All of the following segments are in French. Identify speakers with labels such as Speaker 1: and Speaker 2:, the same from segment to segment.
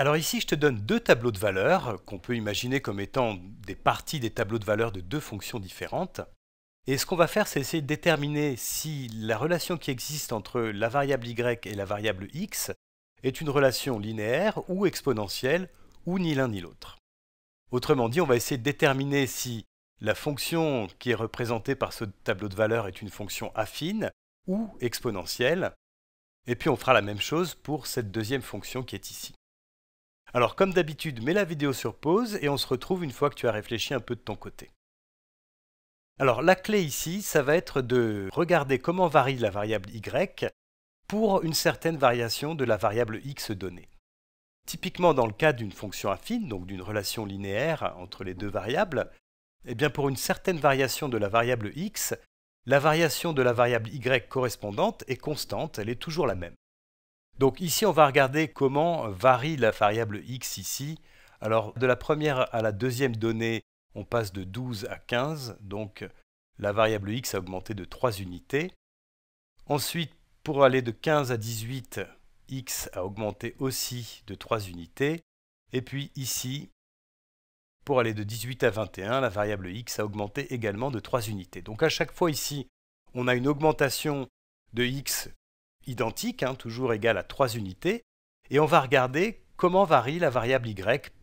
Speaker 1: Alors ici, je te donne deux tableaux de valeurs qu'on peut imaginer comme étant des parties des tableaux de valeurs de deux fonctions différentes. Et ce qu'on va faire, c'est essayer de déterminer si la relation qui existe entre la variable y et la variable x est une relation linéaire ou exponentielle, ou ni l'un ni l'autre. Autrement dit, on va essayer de déterminer si la fonction qui est représentée par ce tableau de valeurs est une fonction affine ou exponentielle, et puis on fera la même chose pour cette deuxième fonction qui est ici. Alors comme d'habitude, mets la vidéo sur pause et on se retrouve une fois que tu as réfléchi un peu de ton côté. Alors la clé ici, ça va être de regarder comment varie la variable y pour une certaine variation de la variable x donnée. Typiquement dans le cas d'une fonction affine, donc d'une relation linéaire entre les deux variables, eh bien pour une certaine variation de la variable x, la variation de la variable y correspondante est constante, elle est toujours la même. Donc ici, on va regarder comment varie la variable x ici. Alors de la première à la deuxième donnée, on passe de 12 à 15, donc la variable x a augmenté de 3 unités. Ensuite, pour aller de 15 à 18, x a augmenté aussi de 3 unités. Et puis ici, pour aller de 18 à 21, la variable x a augmenté également de 3 unités. Donc à chaque fois ici, on a une augmentation de x identique, hein, toujours égal à 3 unités, et on va regarder comment varie la variable y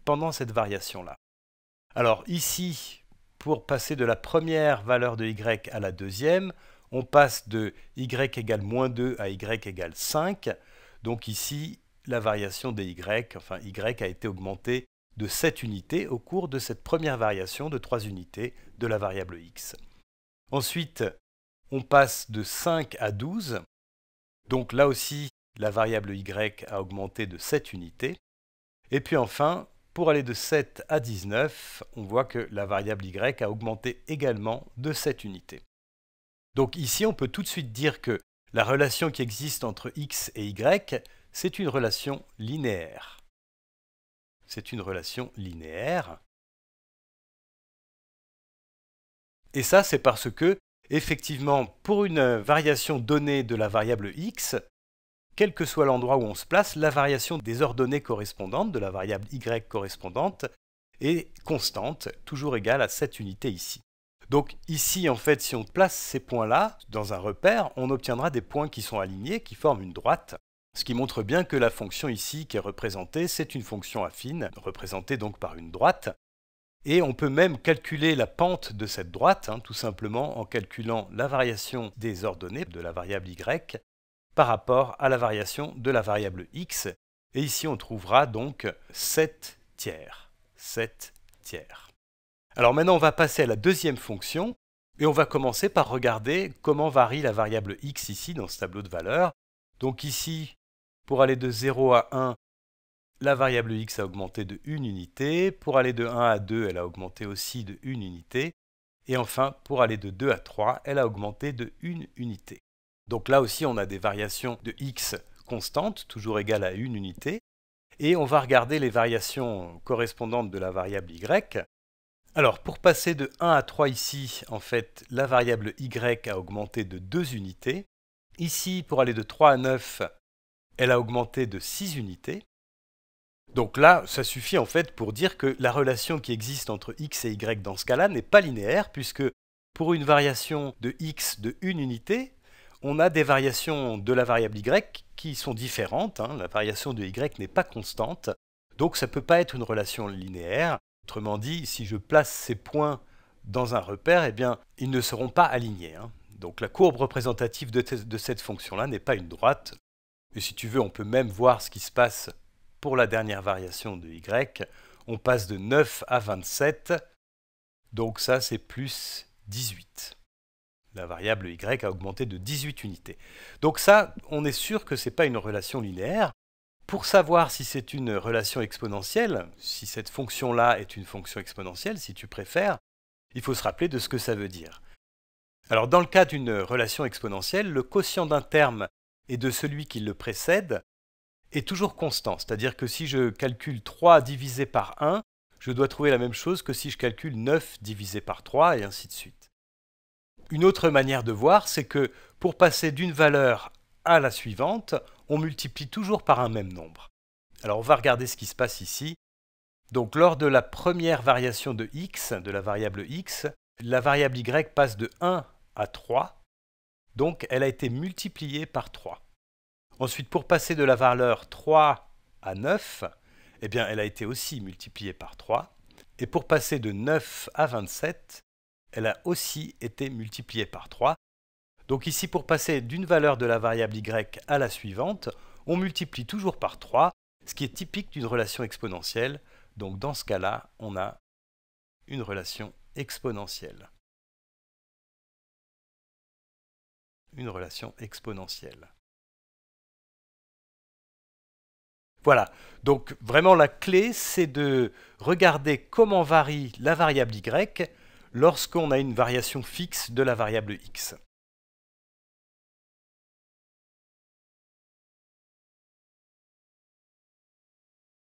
Speaker 1: pendant cette variation-là. Alors ici, pour passer de la première valeur de y à la deuxième, on passe de y égale moins 2 à y égale 5. Donc ici, la variation des y, enfin y a été augmentée de 7 unités au cours de cette première variation de 3 unités de la variable x. Ensuite, on passe de 5 à 12. Donc là aussi, la variable y a augmenté de 7 unités. Et puis enfin, pour aller de 7 à 19, on voit que la variable y a augmenté également de 7 unités. Donc ici, on peut tout de suite dire que la relation qui existe entre x et y, c'est une relation linéaire. C'est une relation linéaire. Et ça, c'est parce que Effectivement, pour une variation donnée de la variable x, quel que soit l'endroit où on se place, la variation des ordonnées correspondantes de la variable y correspondante est constante, toujours égale à cette unité ici. Donc ici, en fait, si on place ces points-là dans un repère, on obtiendra des points qui sont alignés, qui forment une droite, ce qui montre bien que la fonction ici qui est représentée, c'est une fonction affine, représentée donc par une droite, et on peut même calculer la pente de cette droite, hein, tout simplement en calculant la variation des ordonnées de la variable y par rapport à la variation de la variable x. Et ici, on trouvera donc 7 tiers. 7 tiers. Alors maintenant, on va passer à la deuxième fonction, et on va commencer par regarder comment varie la variable x ici dans ce tableau de valeurs. Donc ici, pour aller de 0 à 1, la variable x a augmenté de 1 unité, pour aller de 1 à 2, elle a augmenté aussi de 1 unité, et enfin, pour aller de 2 à 3, elle a augmenté de 1 unité. Donc là aussi, on a des variations de x constantes, toujours égales à 1 unité, et on va regarder les variations correspondantes de la variable y. Alors, pour passer de 1 à 3 ici, en fait, la variable y a augmenté de 2 unités. Ici, pour aller de 3 à 9, elle a augmenté de 6 unités. Donc là, ça suffit en fait pour dire que la relation qui existe entre x et y dans ce cas-là n'est pas linéaire, puisque pour une variation de x de une unité, on a des variations de la variable y qui sont différentes. Hein. La variation de y n'est pas constante, donc ça ne peut pas être une relation linéaire. Autrement dit, si je place ces points dans un repère, eh bien, ils ne seront pas alignés. Hein. Donc la courbe représentative de cette fonction-là n'est pas une droite. Et si tu veux, on peut même voir ce qui se passe pour la dernière variation de y, on passe de 9 à 27, donc ça c'est plus 18. La variable y a augmenté de 18 unités. Donc ça, on est sûr que ce n'est pas une relation linéaire. Pour savoir si c'est une relation exponentielle, si cette fonction-là est une fonction exponentielle, si tu préfères, il faut se rappeler de ce que ça veut dire. Alors dans le cas d'une relation exponentielle, le quotient d'un terme et de celui qui le précède est toujours constant. C'est-à-dire que si je calcule 3 divisé par 1, je dois trouver la même chose que si je calcule 9 divisé par 3 et ainsi de suite. Une autre manière de voir, c'est que pour passer d'une valeur à la suivante, on multiplie toujours par un même nombre. Alors on va regarder ce qui se passe ici. Donc lors de la première variation de x, de la variable x, la variable y passe de 1 à 3, donc elle a été multipliée par 3. Ensuite, pour passer de la valeur 3 à 9, eh elle a été aussi multipliée par 3. Et pour passer de 9 à 27, elle a aussi été multipliée par 3. Donc ici, pour passer d'une valeur de la variable y à la suivante, on multiplie toujours par 3, ce qui est typique d'une relation exponentielle. Donc dans ce cas-là, on a une relation exponentielle. Une relation exponentielle. Voilà. Donc vraiment la clé, c'est de regarder comment varie la variable y lorsqu'on a une variation fixe de la variable x.